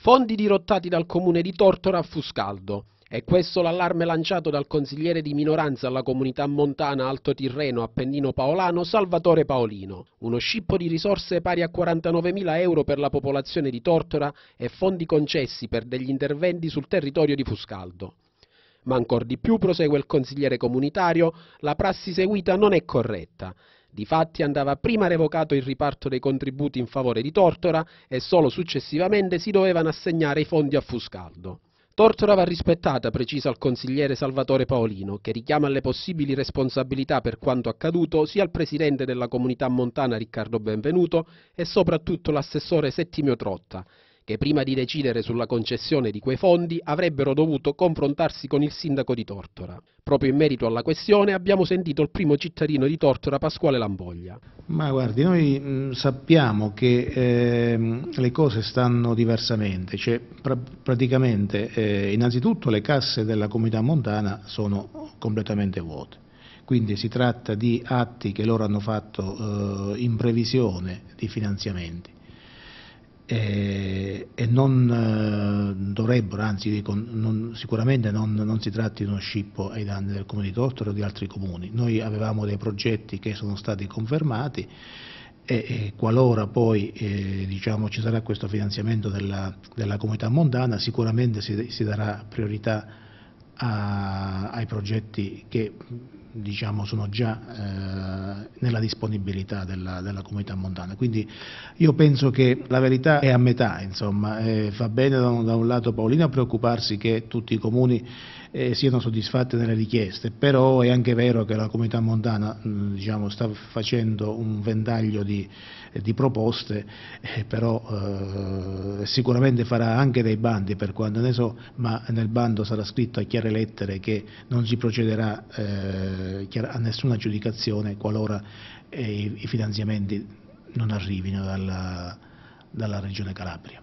Fondi dirottati dal comune di Tortora a Fuscaldo. È questo l'allarme lanciato dal consigliere di minoranza alla comunità montana Alto Tirreno Appennino Paolano Salvatore Paolino. Uno scippo di risorse pari a 49.000 euro per la popolazione di Tortora e fondi concessi per degli interventi sul territorio di Fuscaldo. Ma ancor di più, prosegue il consigliere comunitario, la prassi seguita non è corretta. Difatti andava prima revocato il riparto dei contributi in favore di Tortora e solo successivamente si dovevano assegnare i fondi a Fuscaldo. Tortora va rispettata, precisa il consigliere Salvatore Paolino, che richiama alle possibili responsabilità per quanto accaduto sia il presidente della comunità montana Riccardo Benvenuto e soprattutto l'assessore Settimio Trotta, che prima di decidere sulla concessione di quei fondi avrebbero dovuto confrontarsi con il sindaco di Tortora. Proprio in merito alla questione abbiamo sentito il primo cittadino di Tortora, Pasquale Lamboglia. Ma guardi, noi mm, sappiamo che eh, le cose stanno diversamente, cioè pra praticamente eh, innanzitutto le casse della comunità montana sono completamente vuote quindi si tratta di atti che loro hanno fatto eh, in previsione di finanziamenti e, eh, e non eh, dovrebbero, anzi non, sicuramente non, non, si tratti di uno scippo ai danni del comune di Tortore o di altri comuni. Noi avevamo dei progetti che sono stati confermati e, e qualora poi eh, diciamo, ci sarà questo finanziamento della, della comunità montana sicuramente si, si darà priorità a, ai progetti che diciamo, sono già eh, nella disponibilità della, della, comunità montana. Quindi io penso che la verità è a metà, insomma, eh, fa bene da un, da un, lato Paolino a preoccuparsi che tutti i comuni eh, siano soddisfatti nelle richieste, però è anche vero che la comunità montana mh, diciamo, sta facendo un ventaglio di, di proposte, eh, però eh, sicuramente farà anche dei bandi per quanto ne so, ma nel bando sarà scritto a chiare lettere che non si procederà eh, eh, a nessuna giudicazione qualora eh, i finanziamenti non arrivino dalla, dalla Regione Calabria.